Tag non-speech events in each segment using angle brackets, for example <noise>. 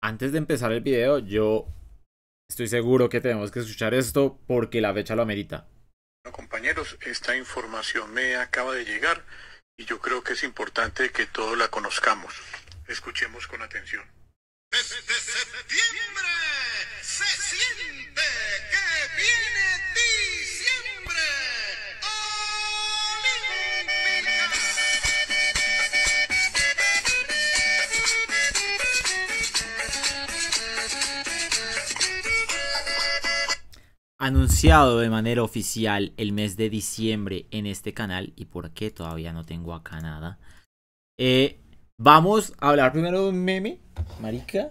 Antes de empezar el video, yo estoy seguro que tenemos que escuchar esto porque la fecha lo amerita. Bueno, compañeros, esta información me acaba de llegar y yo creo que es importante que todos la conozcamos. Escuchemos con atención. anunciado de manera oficial el mes de diciembre en este canal y por qué todavía no tengo acá nada. Eh, vamos a hablar primero de un meme, marica.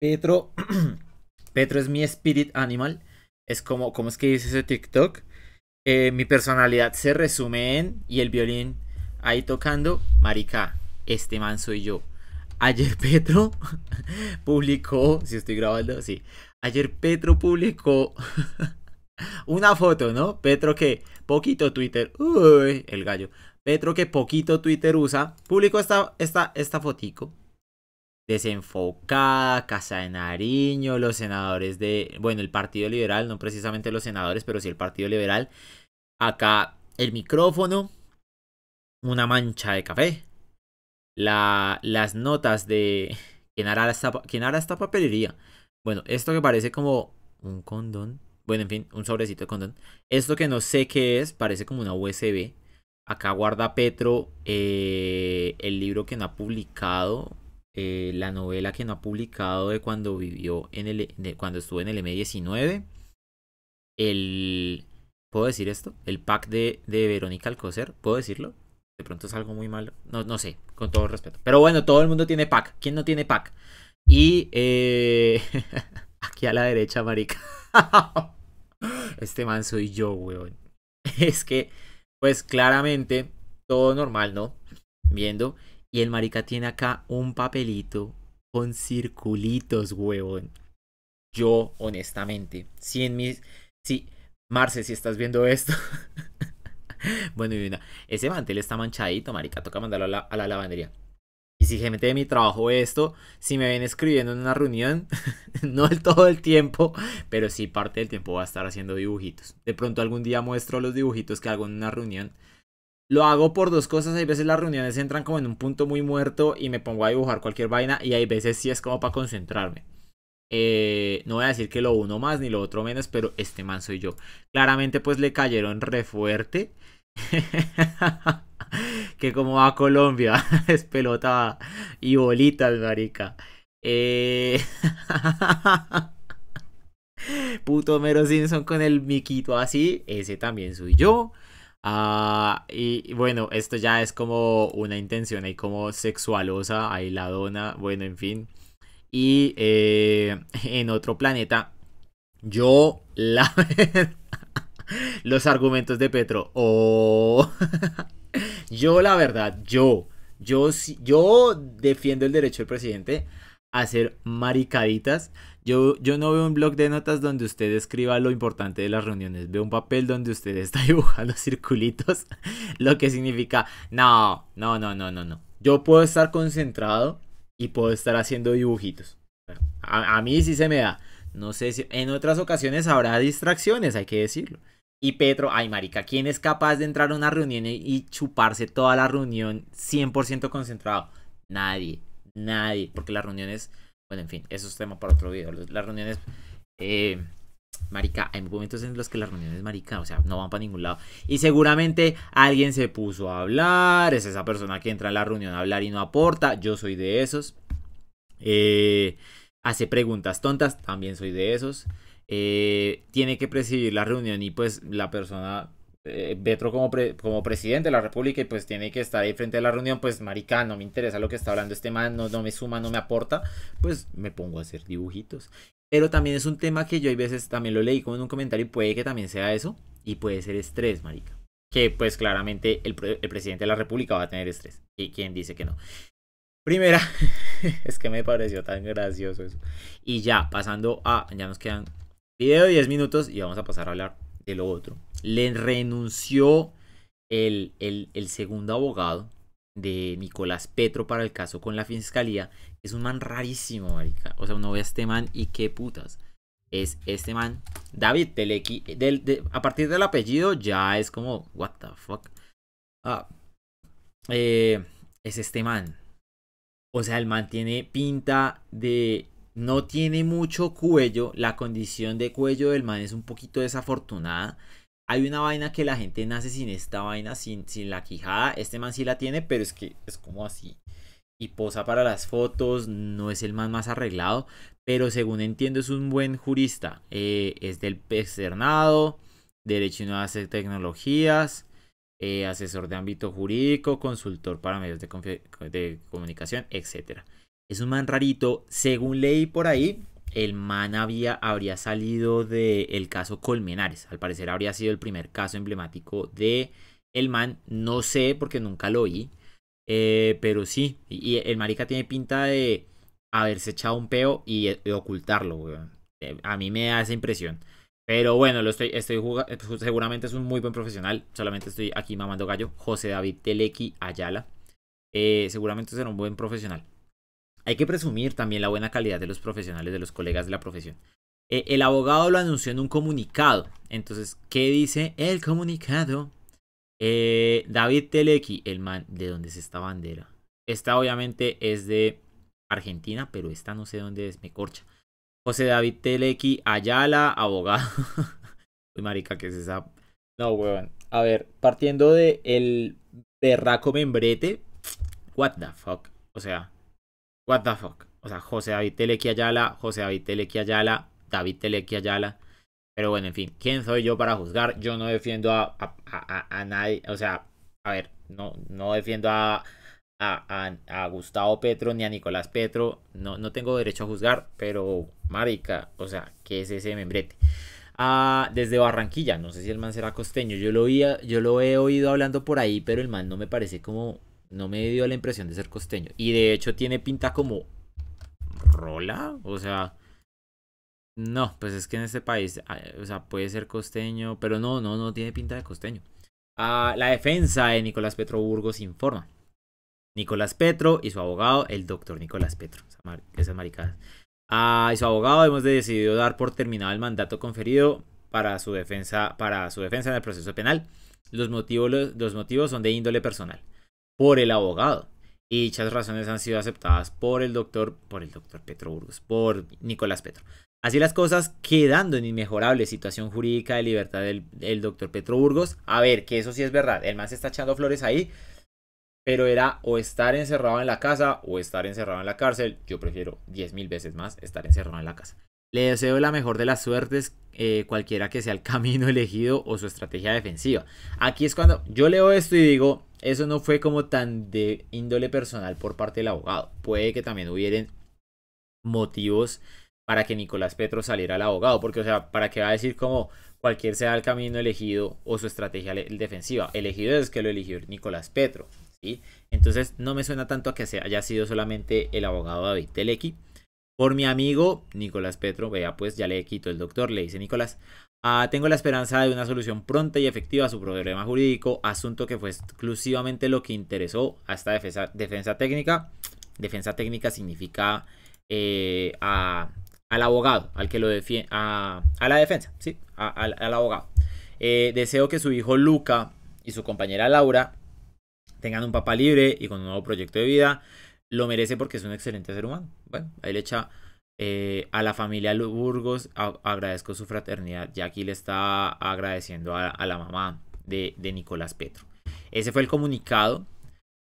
Petro, <clears throat> Petro es mi spirit animal. Es como, ¿cómo es que dice ese TikTok? Eh, mi personalidad se resume en y el violín ahí tocando, marica. Este man soy yo. Ayer Petro <laughs> publicó, si estoy grabando, sí. Ayer Petro publicó <laughs> una foto, ¿no? Petro que poquito Twitter. Uy, el gallo. Petro que poquito Twitter usa. Publicó esta, esta, esta fotico. Desenfocada, Casa de Nariño, los senadores de. Bueno, el Partido Liberal, no precisamente los senadores, pero sí el Partido Liberal. Acá el micrófono. Una mancha de café. las notas de. ¿Quién hará esta, quién hará esta papelería? Bueno, esto que parece como un condón. Bueno, en fin, un sobrecito de condón. Esto que no sé qué es, parece como una USB. Acá guarda Petro eh, el libro que no ha publicado, eh, la novela que no ha publicado de cuando vivió en el, cuando estuvo en el M19. El, ¿puedo decir esto? El pack de, de Verónica Alcocer, ¿puedo decirlo? De pronto es algo muy malo. No, no sé, con todo respeto. Pero bueno, todo el mundo tiene pack. ¿Quién no tiene pack? Y eh, <laughs> aquí a la derecha, marica. <laughs> Este man soy yo, weón. <laughs> Es que, pues claramente, todo normal, ¿no? Viendo. Y el marica tiene acá un papelito con circulitos, weón. Yo, honestamente, si en mis... Si, Marce, si estás viendo esto. bueno, y una. Ese mantel está manchadito, marica. Toca mandarlo a la lavandería si de mi trabajo esto, si me ven escribiendo en una reunión, <laughs> no el todo el tiempo, pero sí parte del tiempo va a estar haciendo dibujitos. De pronto algún día muestro los dibujitos que hago en una reunión. Lo hago por dos cosas, hay veces las reuniones entran como en un punto muy muerto y me pongo a dibujar cualquier vaina y hay veces sí es como para concentrarme. Eh, no voy a decir que lo uno más ni lo otro menos, pero este man soy yo. Claramente pues le cayeron re fuerte. <laughs> que como va Colombia, <laughs> es pelota y bolitas, marica. Eh... <laughs> Puto Mero Simpson con el miquito así, ese también soy yo. Ah, y bueno, esto ya es como una intención ahí como sexualosa, ahí la dona, bueno, en fin. Y eh, en otro planeta, yo la... <laughs> Los argumentos de Petro. Oh. Yo, la verdad, yo, yo, yo defiendo el derecho del presidente a hacer maricaditas. Yo, no veo un blog de notas donde usted escriba lo importante de las reuniones. Veo un papel donde usted <laughs> está dibujando circulitos, lo que significa, no, no, no, no, no, Yo puedo estar concentrado y puedo estar haciendo dibujitos. a mí sí se me da. No sé si en otras ocasiones habrá distracciones, hay que decirlo. Y Petro, ay marica, ¿quién es capaz de entrar a una reunión y chuparse toda la reunión 100% concentrado? Nadie, nadie, porque las reuniones, bueno, en fin, eso es tema para otro video. Las reuniones, eh, marica, hay momentos en los que las reuniones, marica, o sea, no van para ningún lado. Y seguramente alguien se puso a hablar, es esa persona que entra a la reunión a hablar y no aporta, yo soy de esos. Eh, hace preguntas tontas, también soy de esos. Eh, tiene que presidir la reunión y pues la persona, Vetro eh, como, como presidente de la República y pues tiene que estar ahí frente a la reunión, pues marica, no me interesa lo que está hablando este man, no, me suma, no me aporta, pues me pongo a hacer dibujitos. Pero también es un tema que yo hay veces también lo leí como en un comentario puede que también sea eso y puede ser estrés, marica. Que pues claramente el, el presidente de la República va a tener estrés. ¿Y quién dice que no? Primera, <laughs> es que me pareció tan gracioso eso. Y ya, pasando a, ya nos quedan Video de 10 minutos y vamos a pasar a hablar de lo otro. Le renunció el, el, segundo abogado de Nicolás Petro para el caso con la fiscalía. Es un man rarísimo, marica. O sea, uno ve a este man y qué putas. Es este man, David Telequi. a partir del apellido ya es como, what the fuck. Ah, eh, es este man. O sea, el man tiene pinta de no tiene mucho cuello, la condición de cuello del man es un poquito desafortunada. Hay una vaina que la gente nace sin esta vaina, sin, la quijada. Este man sí la tiene, pero es que es como así. Y posa para las fotos, no es el man más arreglado, pero según entiendo es un buen jurista. Eh, es del externado, Derecho y Nuevas Tecnologías, eh, asesor de ámbito jurídico, consultor para medios de, de comunicación, etcétera. Es un man rarito. Según leí por ahí, el man había, habría salido del caso Colmenares. Al parecer habría sido el primer caso emblemático de el man. No sé porque nunca lo oí. Eh, pero sí, y, el marica tiene pinta de haberse echado un peo y, ocultarlo, eh, A mí me da esa impresión. Pero bueno, lo estoy, estoy seguramente es un muy buen profesional. Solamente estoy aquí mamando gallo. José David Telequi Ayala. Eh, seguramente será un buen profesional. Hay que presumir también la buena calidad de los profesionales, de los colegas de la profesión. Eh, el abogado lo anunció en un comunicado. Entonces, ¿qué dice el comunicado? Eh, David Telequi, el man, ¿de dónde es esta bandera? Esta obviamente es de Argentina, pero esta no sé dónde es, me corcha. José David Telequi Ayala, abogado. <laughs> Uy, marica, ¿qué es esa? No, weón. A ver, partiendo de el berraco membrete. What the fuck? O sea, What the fuck. O sea, José David Telequi Ayala, José David Telequi Ayala, David Telequi Ayala. Pero bueno, en fin, ¿quién soy yo para juzgar? Yo no defiendo a, nadie. O sea, a ver, no, no defiendo a, a, Gustavo Petro ni a Nicolás Petro. No, no tengo derecho a juzgar, pero marica, o sea, ¿qué es ese membrete? Ah, desde Barranquilla, no sé si el man será costeño. Yo lo, yo lo he oído hablando por ahí, pero el man no me parece como no me dio la impresión de ser costeño. Y de hecho tiene pinta como... ¿Rola? O sea... No, pues es que en este país, ah, o sea, puede ser costeño, pero no, no, no tiene pinta de costeño. Ah, la defensa de Nicolás Petro Burgos informa. Nicolás Petro y su abogado, el doctor Nicolás Petro, esas maricadas. Ah, y su abogado hemos decidido dar por terminado el mandato conferido para su defensa, para su defensa en el proceso penal. Los motivos, los motivos son de índole personal por el abogado. Y dichas razones han sido aceptadas por el doctor, por el doctor Petro Burgos, por Nicolás Petro. Así las cosas, quedando en inmejorable situación jurídica de libertad del, doctor Petro Burgos. A ver, que eso sí es verdad, el más está echando flores ahí, pero era o estar encerrado en la casa o estar encerrado en la cárcel. Yo prefiero mil veces más estar encerrado en la casa. Le deseo la mejor de las suertes, eh, cualquiera que sea el <laughs> camino elegido o su estrategia defensiva. Aquí es cuando yo leo esto y digo, eso no fue como tan de índole personal por parte del abogado. Puede que también hubieran motivos para que Nicolás Petro saliera al abogado, porque o sea, para qué va a decir como cualquier sea el camino elegido o su estrategia defensiva. Elegido es que lo eligió Nicolás Petro, Entonces no me suena tanto a que haya sido solamente el abogado David Telequi, por mi amigo Nicolás Petro. Vea, pues ya le quito el doctor, le dice Nicolás. Ah, tengo la esperanza de una solución pronta y efectiva a su problema jurídico, asunto que fue exclusivamente lo que interesó a esta defensa, técnica. Defensa técnica significa eh, al abogado, al que lo defiende, a, la defensa, sí, al, abogado. Eh, deseo que su hijo Luca y su compañera Laura tengan un papá libre y con un nuevo proyecto de vida lo merece porque es un excelente ser humano. Bueno, ahí le echa eh, a la familia Burgos, agradezco su fraternidad. Ya aquí le está agradeciendo a, la mamá de, Nicolás Petro. Ese fue el comunicado.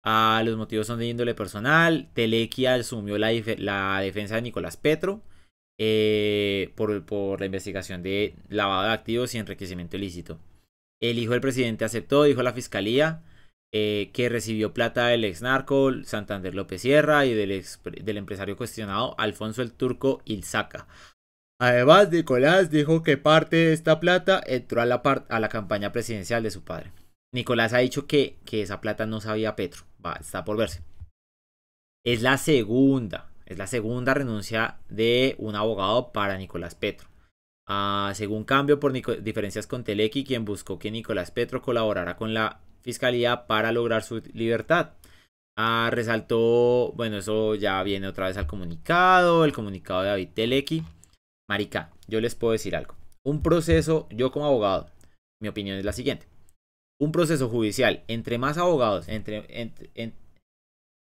Ah, los motivos son de índole personal. Telequia asumió la, la defensa de Nicolás Petro. Eh, por, por, la investigación de lavado de activos y enriquecimiento ilícito. El hijo del presidente aceptó, dijo la fiscalía. Eh, que recibió plata del ex narco Santander López Sierra y del, del empresario cuestionado Alfonso el Turco Ilzaca. Además, Nicolás dijo que parte de esta plata entró a la, a la campaña presidencial de su padre. Nicolás ha dicho que, que esa plata no sabía Petro. Va, está por verse. Es la segunda, es la segunda renuncia de un abogado para Nicolás Petro. Ah, según cambio por diferencias con Teleki, quien buscó que Nicolás Petro colaborara con la fiscalía para lograr su libertad. Ah, resaltó, bueno, eso ya viene otra vez al comunicado, el comunicado de David Marica, yo les puedo decir algo. Un proceso, yo como abogado, mi opinión es la siguiente. Un proceso judicial, entre más abogados, entre, entre,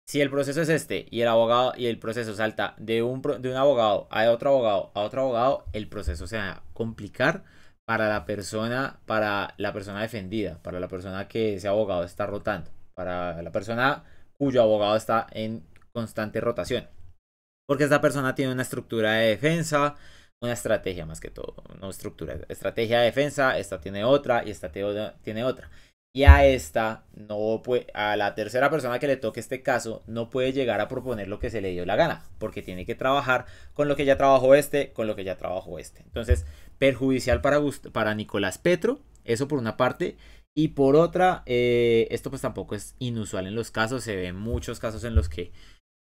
si el proceso es este y el abogado y el proceso salta de un, de un abogado a otro abogado a otro abogado, el proceso se va a complicar para la persona, para la persona defendida, para la persona que ese abogado está rotando, para la persona cuyo abogado está en constante rotación. Porque esta persona tiene una estructura de defensa, una estrategia más que todo, no estructura, estrategia de defensa, esta tiene otra y esta tiene otra. Y a esta no puede, a la tercera persona que le toque este caso no puede llegar a proponer lo que se le dio la gana, porque tiene que trabajar con lo que ya trabajó este, con lo que ya trabajó este. Entonces, perjudicial para, para Nicolás Petro, eso por una parte, y por otra, eh, esto pues tampoco es inusual en los casos, se ven muchos casos en los que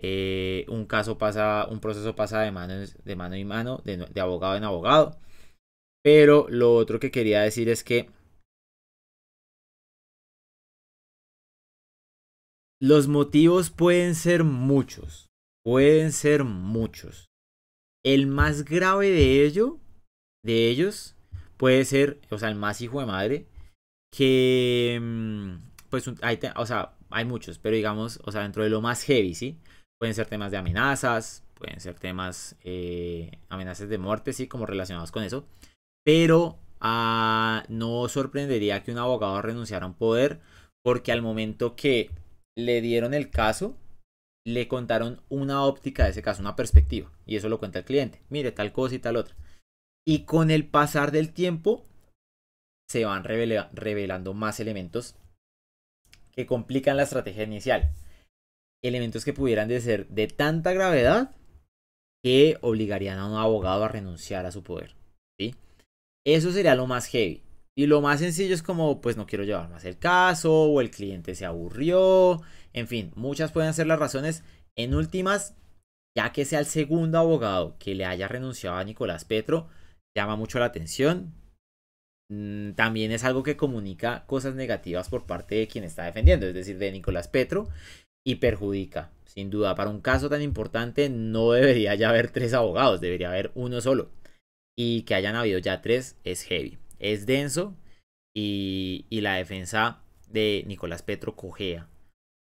eh, un caso pasa, un proceso pasa de mano, de mano en mano, de, abogado en abogado. Pero lo otro que quería decir es que los motivos pueden ser muchos, pueden ser muchos. El más grave de ello de ellos puede ser, o sea, el más hijo de madre, que, mm, pues, hay, o sea, hay muchos, pero digamos, o sea, dentro de lo más heavy, ¿sí? Pueden ser temas de amenazas, pueden ser temas, eh, amenazas de muerte, ¿sí? Como relacionados con eso. Pero ah, no sorprendería que un abogado renunciara a un poder, porque al momento que le dieron el caso, le contaron una óptica de ese caso, una perspectiva, y eso lo cuenta el cliente. Mire, tal cosa y tal otra. Y con el pasar del tiempo se van revelando más elementos que complican la estrategia inicial. Elementos que pudieran de ser de tanta gravedad que obligarían a un abogado a renunciar a su poder. Eso sería lo más heavy. Y lo más sencillo es como, pues no quiero llevar más el caso, o el cliente se aburrió, en fin, muchas pueden ser las razones. En últimas, ya que sea el segundo abogado que le haya renunciado a Nicolás Petro, llama mucho la atención. Mm, también es algo que comunica cosas negativas por parte de quien está defendiendo, es decir, de Nicolás Petro, y perjudica. Sin duda, para un caso tan importante no debería ya haber tres abogados, debería haber uno solo. Y que hayan habido ya tres es heavy, es denso y, la defensa de Nicolás Petro cojea.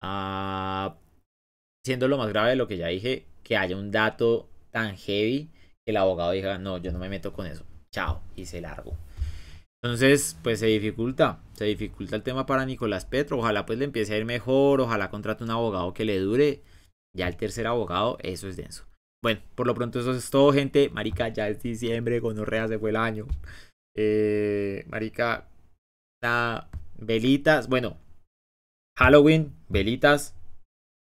Ah, siendo lo más grave de lo que ya dije, que haya un dato tan heavy el abogado diga, no, yo no me meto con eso, chao, y se largo. Entonces, pues se dificulta, se dificulta el tema para Nicolás Petro, ojalá pues le empiece a ir mejor, ojalá contrate un abogado que le dure, ya el tercer abogado, eso es denso. Bueno, por lo pronto eso es todo, gente, marica, ya es diciembre, gonorrea se fue el año. Eh, marica, la velitas, bueno, Halloween, velitas,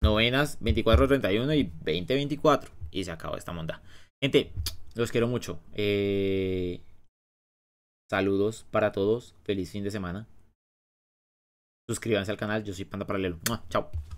novenas, 24-31 y 2024. 24 Y se acabó esta monda. Gente, los quiero mucho. Eh, saludos para todos. Feliz fin de semana. Suscríbanse al canal. Yo soy Panda Paralelo. Chao.